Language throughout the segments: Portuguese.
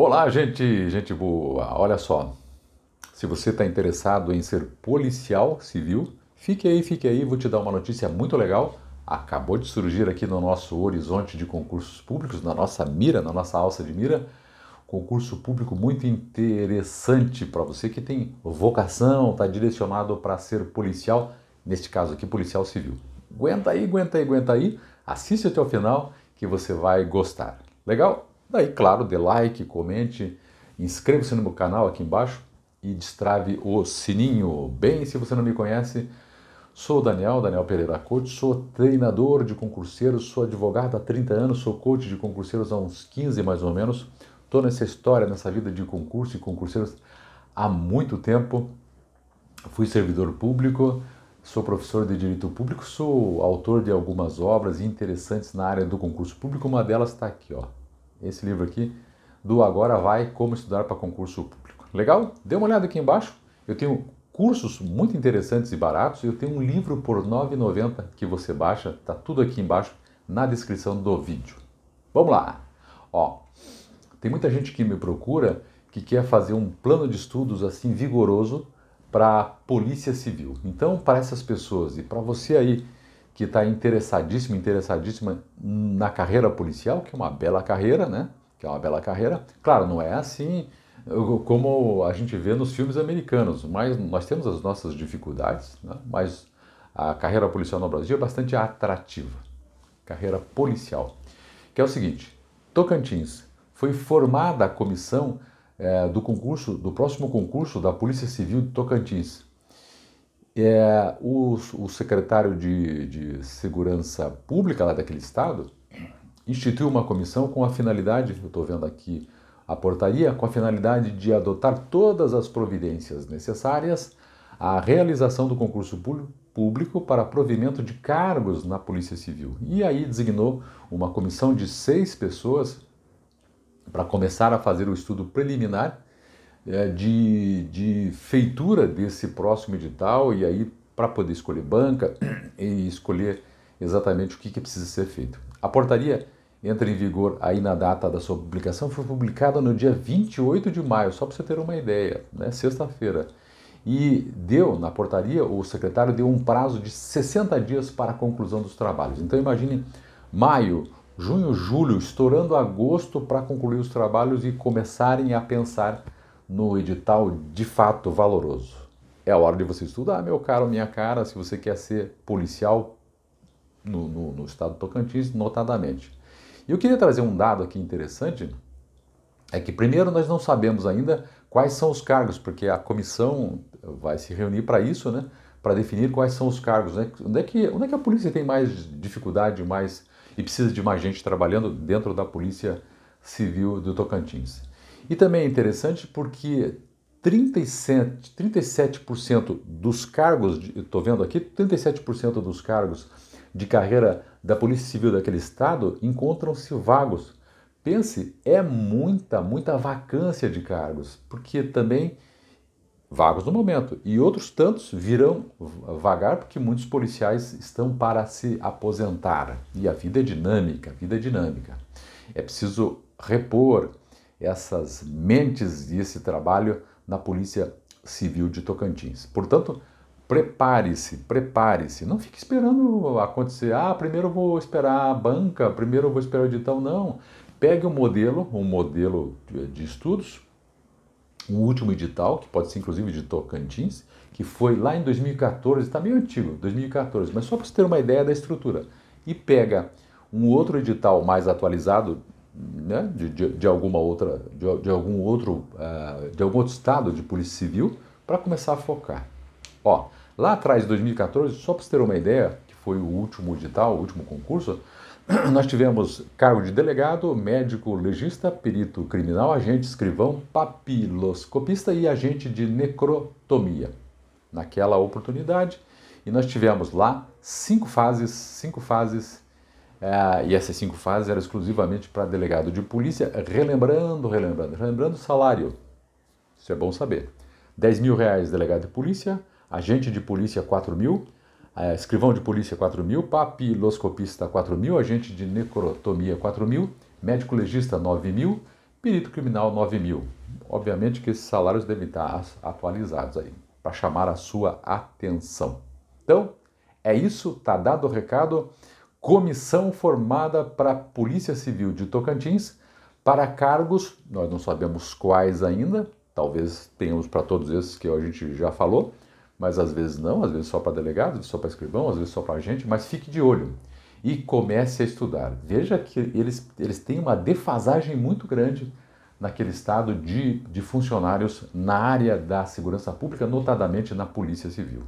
Olá, gente, gente boa. Olha só, se você está interessado em ser policial civil, fique aí, fique aí. Vou te dar uma notícia muito legal. Acabou de surgir aqui no nosso horizonte de concursos públicos, na nossa mira, na nossa alça de mira, concurso público muito interessante para você que tem vocação, está direcionado para ser policial, neste caso aqui policial civil. Aguenta aí, aguenta aí, aguenta aí. Assiste até o final que você vai gostar. Legal? Daí, claro, dê like, comente, inscreva-se no meu canal aqui embaixo e destrave o sininho. Bem, se você não me conhece, sou o Daniel, Daniel Pereira Coach, sou treinador de concurseiros, sou advogado há 30 anos, sou coach de concurseiros há uns 15 mais ou menos. Estou nessa história, nessa vida de concurso e concurseiros há muito tempo. Fui servidor público, sou professor de Direito Público, sou autor de algumas obras interessantes na área do concurso público. Uma delas está aqui, ó, esse livro aqui, do Agora Vai, Como Estudar para Concurso Público. Legal? Dê uma olhada aqui embaixo, eu tenho cursos muito interessantes e baratos, eu tenho um livro por R$ 9,90 que você baixa, está tudo aqui embaixo na descrição do vídeo. Vamos lá! Ó, tem muita gente que me procura que quer fazer um plano de estudos assim vigoroso para a Polícia Civil. Então, para essas pessoas e para você aí que está interessadíssima, interessadíssima na carreira policial, que é uma bela carreira, né? Que é uma bela carreira. Claro, não é assim como a gente vê nos filmes americanos, mas nós temos as nossas dificuldades, né? mas a carreira policial no Brasil é bastante atrativa. Carreira policial. Que é o seguinte: Tocantins foi formada a comissão é, do concurso, do próximo concurso da Polícia Civil de Tocantins é, o, o secretário de, de Segurança Pública lá daquele estado instituiu uma comissão com a finalidade, eu estou vendo aqui a portaria, com a finalidade de adotar todas as providências necessárias à realização do concurso público para provimento de cargos na Polícia Civil. E aí designou uma comissão de seis pessoas para começar a fazer o estudo preliminar é, de, de feitura desse próximo edital e aí para poder escolher banca e escolher exatamente o que, que precisa ser feito. A portaria entra em vigor aí na data da sua publicação, foi publicada no dia 28 de maio, só para você ter uma ideia, né? sexta-feira. E deu, na portaria, o secretário deu um prazo de 60 dias para a conclusão dos trabalhos. Então imagine maio, junho, julho, estourando agosto para concluir os trabalhos e começarem a pensar no edital de fato valoroso. É a hora de você estudar, meu caro, minha cara, se você quer ser policial no, no, no estado do Tocantins, notadamente. E eu queria trazer um dado aqui interessante, é que primeiro nós não sabemos ainda quais são os cargos, porque a comissão vai se reunir para isso, né? Para definir quais são os cargos, né? Onde é, que, onde é que a polícia tem mais dificuldade, mais e precisa de mais gente trabalhando dentro da polícia civil do Tocantins? E também é interessante porque 37%, 37 dos cargos, estou vendo aqui, 37% dos cargos de carreira da Polícia Civil daquele estado encontram-se vagos. Pense, é muita, muita vacância de cargos, porque também vagos no momento. E outros tantos virão vagar porque muitos policiais estão para se aposentar. E a vida é dinâmica, a vida é dinâmica. É preciso repor, essas mentes desse trabalho na Polícia Civil de Tocantins. Portanto, prepare-se, prepare-se. Não fique esperando acontecer. Ah, primeiro eu vou esperar a banca, primeiro eu vou esperar o edital. Não. Pegue um modelo, um modelo de estudos, o um último edital, que pode ser inclusive de Tocantins, que foi lá em 2014, está meio antigo, 2014, mas só para você ter uma ideia da estrutura. E pega um outro edital mais atualizado, né, de, de, de, alguma outra, de, de algum outro, uh, de algum outro estado de polícia civil para começar a focar. Ó, lá atrás, em 2014, só para você ter uma ideia, que foi o último edital, o último concurso, nós tivemos cargo de delegado, médico legista, perito criminal, agente escrivão, papiloscopista e agente de necrotomia. Naquela oportunidade, e nós tivemos lá cinco fases, cinco fases é, e essas cinco fases eram exclusivamente para delegado de polícia, relembrando, relembrando, relembrando o salário. Isso é bom saber. 10 mil reais delegado de polícia, agente de polícia 4 mil, é, escrivão de polícia 4 mil, papiloscopista 4 mil, agente de necrotomia 4 mil, médico legista 9 mil, perito criminal 9 mil. Obviamente que esses salários devem estar atualizados aí, para chamar a sua atenção. Então, é isso, tá dado o recado comissão formada para a Polícia Civil de Tocantins para cargos, nós não sabemos quais ainda, talvez tenhamos para todos esses que a gente já falou, mas às vezes não, às vezes só para delegados, só para escrivão, às vezes só para agente, mas fique de olho e comece a estudar. Veja que eles, eles têm uma defasagem muito grande naquele estado de, de funcionários na área da segurança pública, notadamente na Polícia Civil.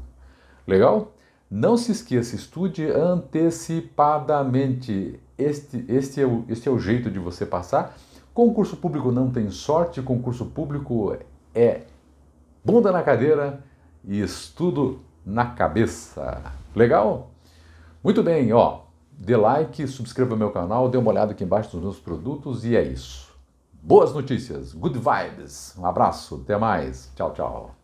Legal? Não se esqueça, estude antecipadamente. Este, este, é o, este é o jeito de você passar. Concurso público não tem sorte, concurso público é bunda na cadeira e estudo na cabeça. Legal? Muito bem, ó. Dê like, subscreva meu canal, dê uma olhada aqui embaixo nos meus produtos e é isso. Boas notícias, good vibes. Um abraço, até mais. Tchau, tchau.